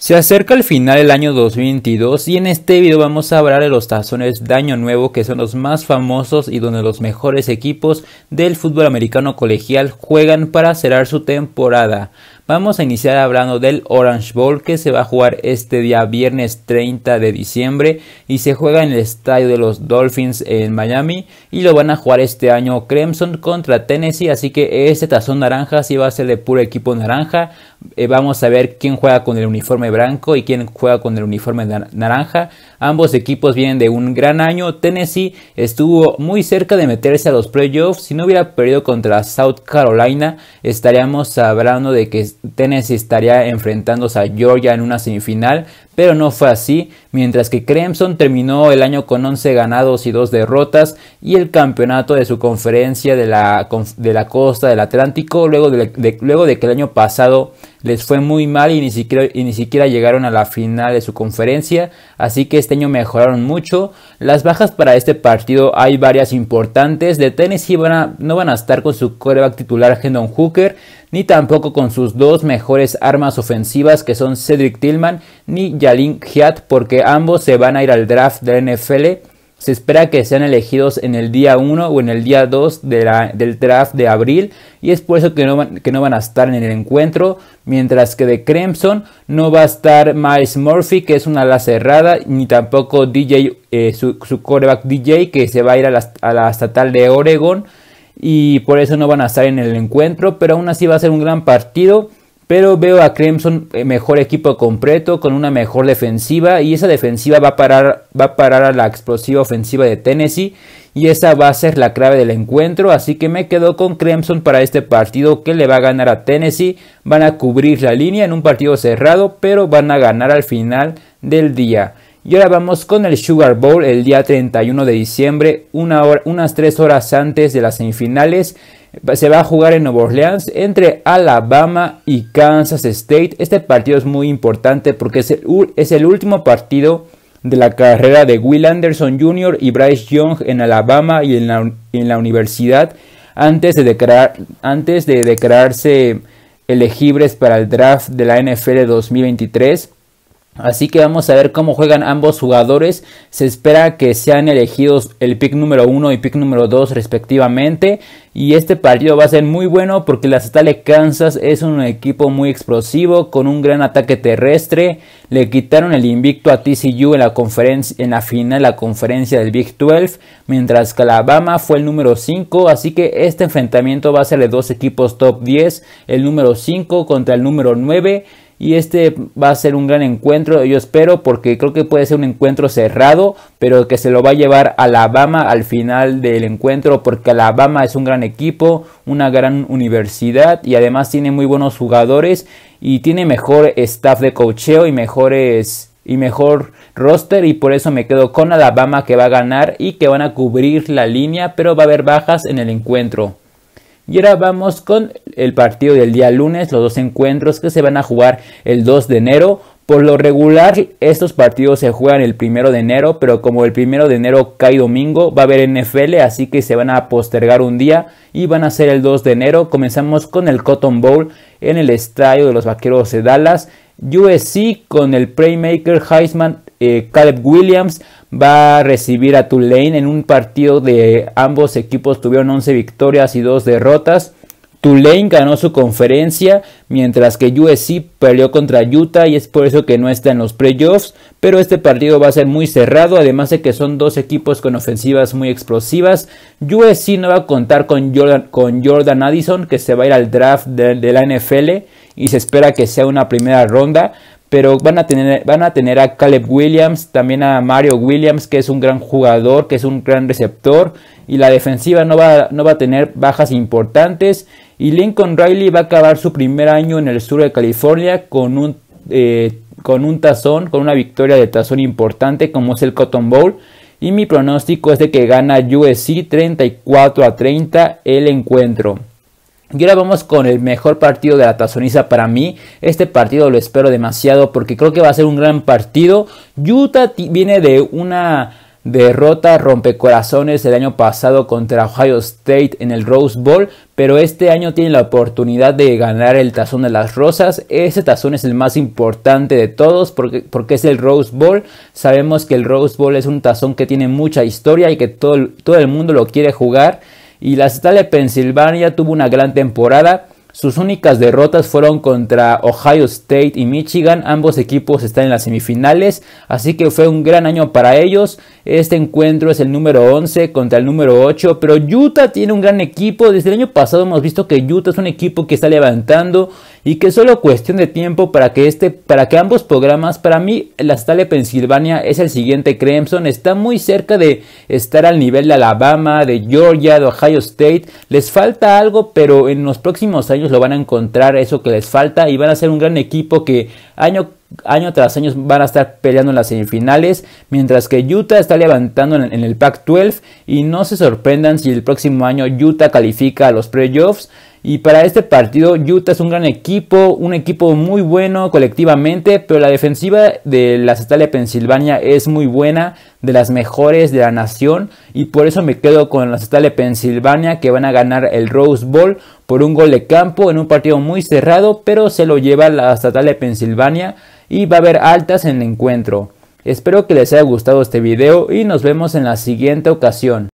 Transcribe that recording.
Se acerca el final del año 2022 y en este video vamos a hablar de los tazones de año nuevo que son los más famosos y donde los mejores equipos del fútbol americano colegial juegan para cerrar su temporada. Vamos a iniciar hablando del Orange Bowl que se va a jugar este día viernes 30 de diciembre y se juega en el estadio de los Dolphins en Miami y lo van a jugar este año Clemson contra Tennessee, así que este tazón naranja sí va a ser de puro equipo naranja. Eh, vamos a ver quién juega con el uniforme blanco y quién juega con el uniforme naranja. Ambos equipos vienen de un gran año. Tennessee estuvo muy cerca de meterse a los playoffs. Si no hubiera perdido contra South Carolina, estaríamos hablando de que Tennessee estaría enfrentándose a Georgia en una semifinal, pero no fue así, mientras que Clemson terminó el año con 11 ganados y 2 derrotas y el campeonato de su conferencia de la, de la costa del Atlántico, luego de, luego de que el año pasado les fue muy mal y ni, siquiera, ni siquiera llegaron a la final de su conferencia, así que este año mejoraron mucho. Las bajas para este partido hay varias importantes, de Tennessee no van a estar con su coreback titular Hendon Hooker, ni tampoco con sus dos mejores armas ofensivas que son Cedric Tillman ni Jalin Hyatt. porque ambos se van a ir al draft de la NFL. Se espera que sean elegidos en el día 1 o en el día 2 del draft de abril y es por eso que no, van, que no van a estar en el encuentro, mientras que de Cremson no va a estar Miles Murphy, que es una ala cerrada, ni tampoco DJ, eh, su, coreback DJ, que se va a ir a la estatal de Oregon y por eso no van a estar en el encuentro, pero aún así va a ser un gran partido. Pero veo a Clemson eh, mejor equipo completo, con una mejor defensiva. Y esa defensiva va a parar, va a, parar a la explosiva ofensiva de Tennessee. Y esa va a ser la clave del encuentro. Así que me quedo con Clemson para este partido que le va a ganar a Tennessee. Van a cubrir la línea en un partido cerrado, pero van a ganar al final del día. Y ahora vamos con el Sugar Bowl el día 31 de diciembre, una unas tres horas antes de las semifinales. Se va a jugar en Nueva Orleans entre Alabama y Kansas State. Este partido es muy importante porque es el, es el último partido de la carrera de Will Anderson Jr. y Bryce Young en Alabama y en la, universidad antes de, declarar, antes de declararse elegibles para el draft de la NFL 2023. Así que vamos a ver cómo juegan ambos jugadores. Se espera que sean elegidos el pick número 1 y pick número 2 respectivamente. Y este partido va a ser muy bueno porque la de Kansas es un equipo muy explosivo con un gran ataque terrestre. Le quitaron el invicto a TCU en la, conferencia, en la final de la conferencia del Big 12, mientras que Alabama fue el número 5. Así que este enfrentamiento va a ser de dos equipos top 10, el número 5 contra el número 9. Y este va a ser un gran encuentro, yo espero, porque creo que puede ser un encuentro cerrado, pero que se lo va a llevar Alabama al final del encuentro, porque Alabama es un gran equipo, una gran universidad y además tiene muy buenos jugadores y tiene mejor staff de cocheo y mejores y mejor roster y por eso me quedo con Alabama que va a ganar y que van a cubrir la línea pero va a haber bajas en el encuentro. Y ahora vamos con el partido del día lunes, los dos encuentros que se van a jugar el 2 de enero. Por lo regular, estos partidos se juegan el 1 de enero, pero como el 1 de enero cae domingo, va a haber NFL, así que se van a postergar un día y van a ser el 2 de enero. Comenzamos con el Cotton Bowl en el estadio de los Vaqueros de Dallas. USC con el Playmaker Heisman eh, Caleb Williams va a recibir a Tulane en un partido de ambos equipos tuvieron 11 victorias y 2 derrotas. Tulane ganó su conferencia, mientras que USC perdió contra Utah y es por eso que no está en los playoffs, pero este partido va a ser muy cerrado, además de que son dos equipos con ofensivas muy explosivas. USC no va a contar con Jordan, Addison, que se va a ir al draft de la NFL y se espera que sea una primera ronda, pero van a tener van a tener a Caleb Williams, también a Mario Williams, que es un gran jugador, que es un gran receptor y la defensiva no va no va a tener bajas importantes y Lincoln Riley va a acabar su primer año en el sur de California con un eh, con un tazón, con una victoria de tazón importante como es el Cotton Bowl. Y mi pronóstico es de que gana USC 34 a 30 el encuentro. Y ahora vamos con el mejor partido de la Tazoniza para mí. Este partido lo espero demasiado porque creo que va a ser un gran partido. Utah viene de una derrota rompecorazones el año pasado contra Ohio State en el Rose Bowl, pero este año tiene la oportunidad de ganar el tazón de las rosas. Ese tazón es el más importante de todos porque, es el Rose Bowl. Sabemos que el Rose Bowl es un tazón que tiene mucha historia y que todo, todo el mundo lo quiere jugar y la estatal de Pensilvania tuvo una gran temporada. Sus únicas derrotas fueron contra Ohio State y Michigan. Ambos equipos están en las semifinales, así que fue un gran año para ellos. Este encuentro es el número 11 contra el número 8, pero Utah tiene un gran equipo. Desde el año pasado hemos visto que Utah es un equipo que está levantando y que solo cuestión de tiempo para que, este, para que ambos programas, para mí la de Pensilvania es el siguiente Clemson, está muy cerca de estar al nivel de Alabama, de Georgia, de Ohio State, les falta algo, pero en los próximos años lo van a encontrar eso que les falta y van a ser un gran equipo que año año tras año van a estar peleando en las semifinales, mientras que Utah está levantando en el Pac-12 y no se sorprendan si el próximo año Utah califica a los playoffs. Y para este partido, Utah es un gran equipo, un equipo muy bueno colectivamente, pero la defensiva de la estatal de Pensilvania es muy buena, de las mejores de la nación, y por eso me quedo con la estatal de Pensilvania que van a ganar el Rose Bowl por un gol de campo en un partido muy cerrado, pero se lo lleva la estatal de Pensilvania y va a haber altas en el encuentro. Espero que les haya gustado este video y nos vemos en la siguiente ocasión.